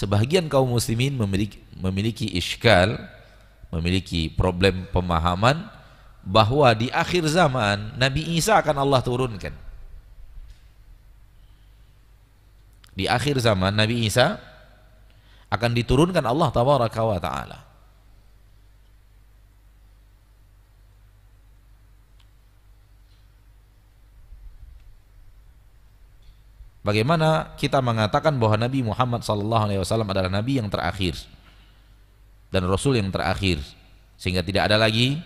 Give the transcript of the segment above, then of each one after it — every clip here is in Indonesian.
Sebagian kaum muslimin memiliki, memiliki iskal, memiliki problem pemahaman bahwa di akhir zaman Nabi Isa akan Allah turunkan. Di akhir zaman Nabi Isa akan diturunkan Allah tabaraka wa taala. Bagaimana kita mengatakan bahwa Nabi Muhammad SAW adalah Nabi yang terakhir dan Rasul yang terakhir sehingga tidak ada lagi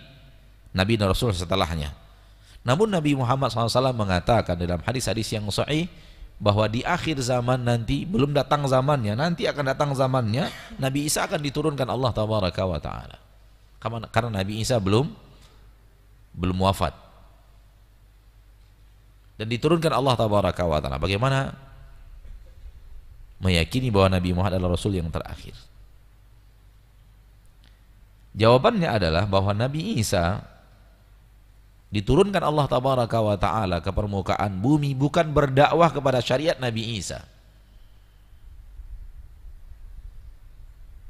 Nabi dan Rasul setelahnya. Namun Nabi Muhammad SAW mengatakan dalam hadis-hadis yang sahih bahwa di akhir zaman nanti belum datang zamannya nanti akan datang zamannya Nabi Isa akan diturunkan Allah taala karena Nabi Isa belum belum wafat dan diturunkan Allah tabaraka wa taala. Bagaimana meyakini bahwa Nabi Muhammad adalah rasul yang terakhir? Jawabannya adalah bahwa Nabi Isa diturunkan Allah tabaraka wa taala ke permukaan bumi bukan berdakwah kepada syariat Nabi Isa.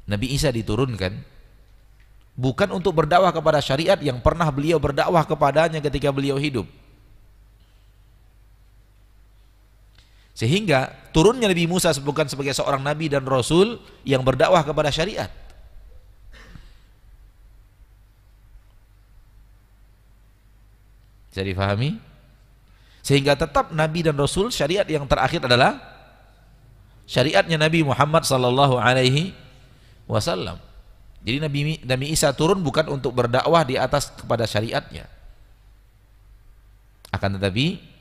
Nabi Isa diturunkan bukan untuk berdakwah kepada syariat yang pernah beliau berdakwah kepadanya ketika beliau hidup. Sehingga turunnya Nabi Musa bukan sebagai seorang nabi dan rasul yang berdakwah kepada syariat. Jadi fahami? Sehingga tetap nabi dan rasul syariat yang terakhir adalah syariatnya Nabi Muhammad sallallahu alaihi wasallam. Jadi Nabi Nabi Isa turun bukan untuk berdakwah di atas kepada syariatnya. Akan tetapi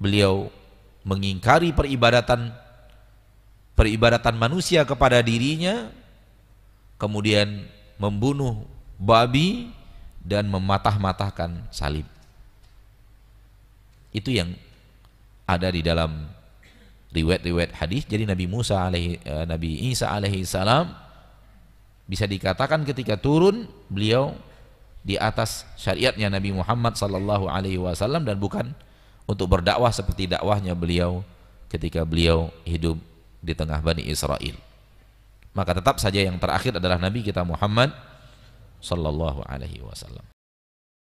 beliau mengingkari peribadatan peribadatan manusia kepada dirinya kemudian membunuh babi dan mematah-matahkan salib itu yang ada di dalam riwayat-riwayat hadis jadi Nabi Musa alaihi eh, Nabi Isa alaihi salam bisa dikatakan ketika turun beliau di atas syariatnya Nabi Muhammad sallallahu alaihi wasallam dan bukan untuk berdakwah seperti dakwahnya beliau ketika beliau hidup di tengah Bani Israel. Maka tetap saja yang terakhir adalah Nabi kita Muhammad sallallahu alaihi wasallam.